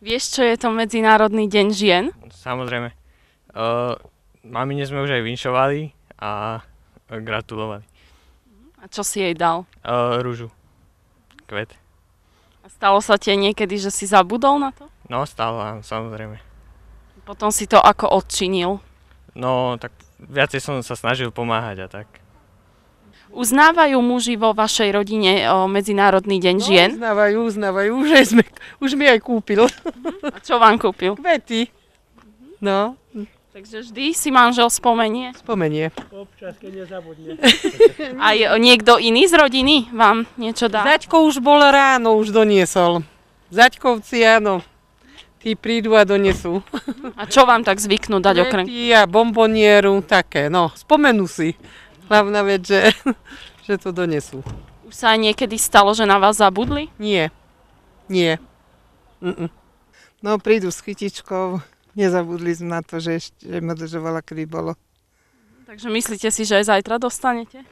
Vieš, čo je to Medzinárodný deň žien? Samozrejme. Uh, mamine sme už aj vinšovali a gratulovali. A čo si jej dal? Uh, rúžu. Kvet. A stalo sa ti niekedy, že si zabudol na to? No, stalo, samozrejme. Potom si to ako odčinil? No, tak viacej som sa snažil pomáhať a tak. Uznávajú muži vo vašej rodine o Medzinárodný deň no, žien? Uznávajú, uznávajú. Už, aj sme, už mi aj kúpil. A čo vám kúpil? Kvety. No. Takže vždy si manžel spomenie? Spomenie. Občas, keď nezabudne. aj niekto iný z rodiny vám niečo dá? Zaďko už bol ráno, už doniesol. Zaďkovci, áno. Tí prídu a donesú. A čo vám tak zvyknú dať okrem? Ja bombonieru, také, no, spomenú si. Hlavná vec, že, že to donesú. Už sa niekedy stalo, že na vás zabudli? Nie. Nie. Mm-mm. No prídu s chytičkou. Nezabudli sme na to, že ešte MDŽovala, kedy bolo. Takže myslíte si, že aj zajtra dostanete?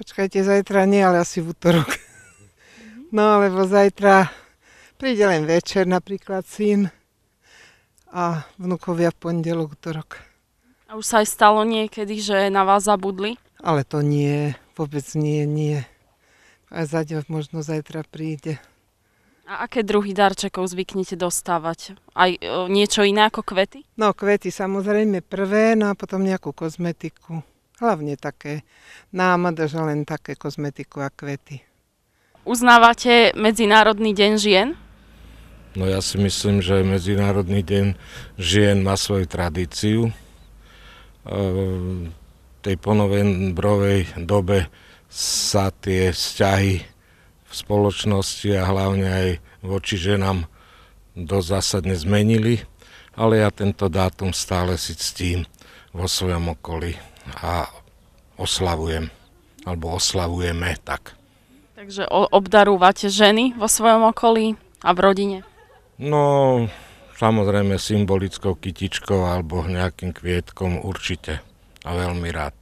Počkajte, zajtra nie, ale asi v útorok. Mm-hmm. No, lebo zajtra príde len večer napríklad syn a vnukovia v pondelok, útorok už sa aj stalo niekedy, že na vás zabudli? Ale to nie, vôbec nie, nie. A zaďa možno zajtra príde. A aké druhy darčekov zvyknete dostávať? Aj o, e, niečo iné ako kvety? No kvety samozrejme prvé, no a potom nejakú kozmetiku. Hlavne také námada, že len také kozmetiku a kvety. Uznávate Medzinárodný deň žien? No ja si myslím, že Medzinárodný deň žien má svoju tradíciu. Ehm, tej ponovembrovej dobe sa tie vzťahy v spoločnosti a hlavne aj voči ženám dosť zásadne zmenili, ale ja tento dátum stále si ctím vo svojom okolí a oslavujem, alebo oslavujeme tak. Takže obdarúvate ženy vo svojom okolí a v rodine? No, Samozrejme symbolickou kytičkou alebo nejakým kvietkom určite a veľmi rád.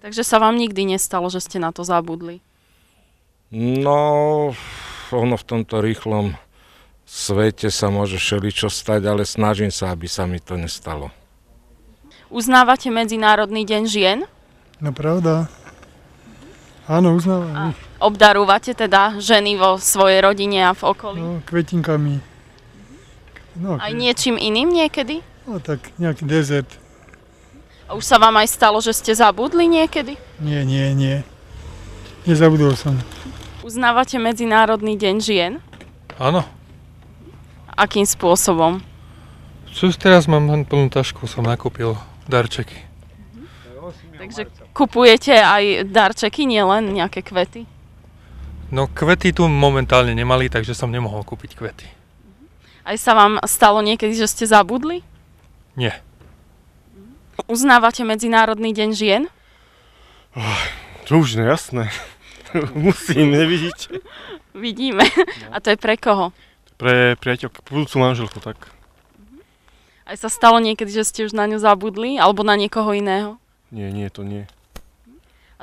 Takže sa vám nikdy nestalo, že ste na to zabudli? No, ono v tomto rýchlom svete sa môže všeličo stať, ale snažím sa, aby sa mi to nestalo. Uznávate Medzinárodný deň žien? No pravda. Áno, uznávam. A obdarúvate teda ženy vo svojej rodine a v okolí? No, kvetinkami. No, aj niečím iným niekedy? No tak nejaký dezert. A už sa vám aj stalo, že ste zabudli niekedy? Nie, nie, nie. Nezabudol som. Uznávate Medzinárodný deň žien? Áno. Akým spôsobom? Čo teraz mám len plnú tašku, som nakúpil darčeky. Takže kupujete aj darčeky, nielen nejaké kvety? No kvety tu momentálne nemali, takže som nemohol kúpiť kvety. Aj sa vám stalo niekedy, že ste zabudli? Nie. Uznávate Medzinárodný deň žien? Oh, to už nejasné. jasné. Musím, nevidíte. Vidíme. A to je pre koho? Pre priateľku, budúcu manželku, tak. Aj sa stalo niekedy, že ste už na ňu zabudli? Alebo na niekoho iného? Nie, nie, to nie.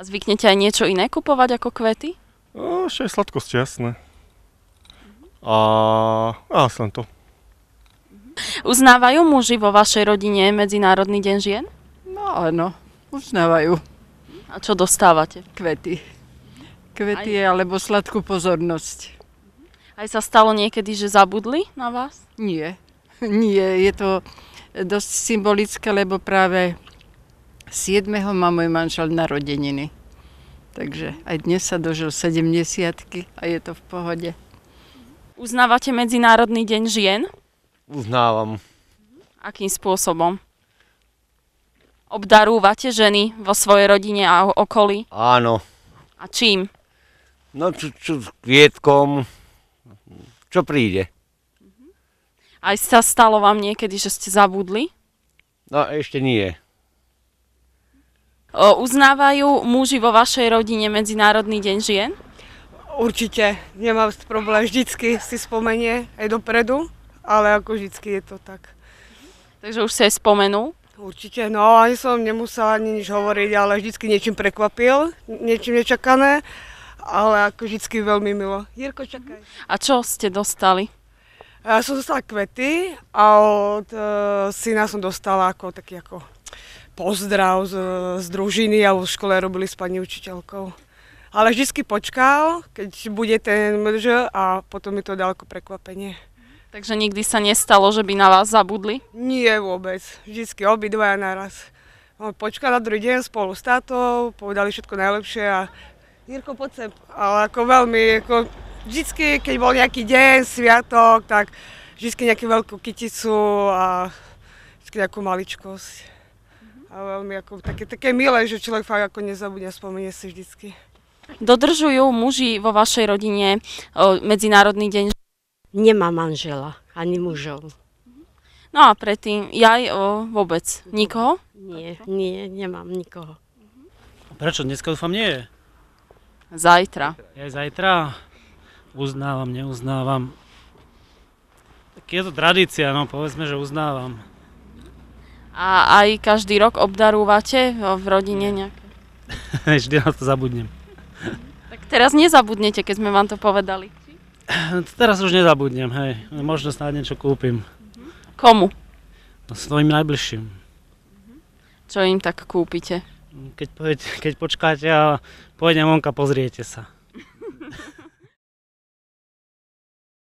A zvyknete aj niečo iné kupovať ako kvety? No, ešte aj sladkosti, jasné a, a som to. Mhm. Uznávajú muži vo vašej rodine Medzinárodný deň žien? No áno, uznávajú. A čo dostávate? Kvety. Kvety Aj... alebo sladkú pozornosť. Aj sa stalo niekedy, že zabudli na vás? Nie. Nie, je to dosť symbolické, lebo práve 7. má môj manžel narodeniny. Takže aj dnes sa dožil 70 a je to v pohode. Uznávate Medzinárodný deň žien? Uznávam. Akým spôsobom? Obdarúvate ženy vo svojej rodine a okolí? Áno. A čím? No, čo, čo s kvietkom, čo príde. Mhm. Aj sa stalo vám niekedy, že ste zabudli? No, ešte nie. O, uznávajú muži vo vašej rodine Medzinárodný deň žien? Určite, nemám problém, vždycky si spomenie aj dopredu, ale ako vždycky je to tak. Takže už si aj spomenul? Určite, no ani som nemusela ani nič hovoriť, ale vždycky niečím prekvapil, niečím nečakané, ale ako vždycky veľmi milo. Jirko, čakaj. A čo ste dostali? Ja som dostala kvety a od e, syna som dostala ako taký ako pozdrav z, z družiny a v škole robili s pani učiteľkou. Ale vždycky počkal, keď bude ten mrž a potom mi to dal ako prekvapenie. Takže nikdy sa nestalo, že by na vás zabudli? Nie vôbec. Vždycky obidvaja naraz. On no, počkal na druhý deň spolu s tátou, povedali všetko najlepšie a Jirko, poď sem. Ale ako veľmi, ako vždycky, keď bol nejaký deň, sviatok, tak vždycky nejakú veľkú kyticu a vždycky nejakú maličkosť. A veľmi ako také, také milé, že človek fakt ako nezabudne, spomenie si vždycky. Dodržujú muži vo vašej rodine e, Medzinárodný deň? Nemá manžela, ani mužov. No a predtým, ja o, vôbec, nikoho? Nie, nie, nemám nikoho. Prečo? Dneska dúfam nie je. Zajtra. Je zajtra? Uznávam, neuznávam. Tak je to tradícia, no povedzme, že uznávam. A aj každý rok obdarúvate v rodine nie. nejaké? Vždy na to zabudnem. Tak teraz nezabudnete, keď sme vám to povedali. Teraz už nezabudnem, hej. Možno snáď niečo kúpim. Komu? No, Svojim najbližším. Čo im tak kúpite? Keď, keď počkáte a pôjdem vonka, pozriete sa.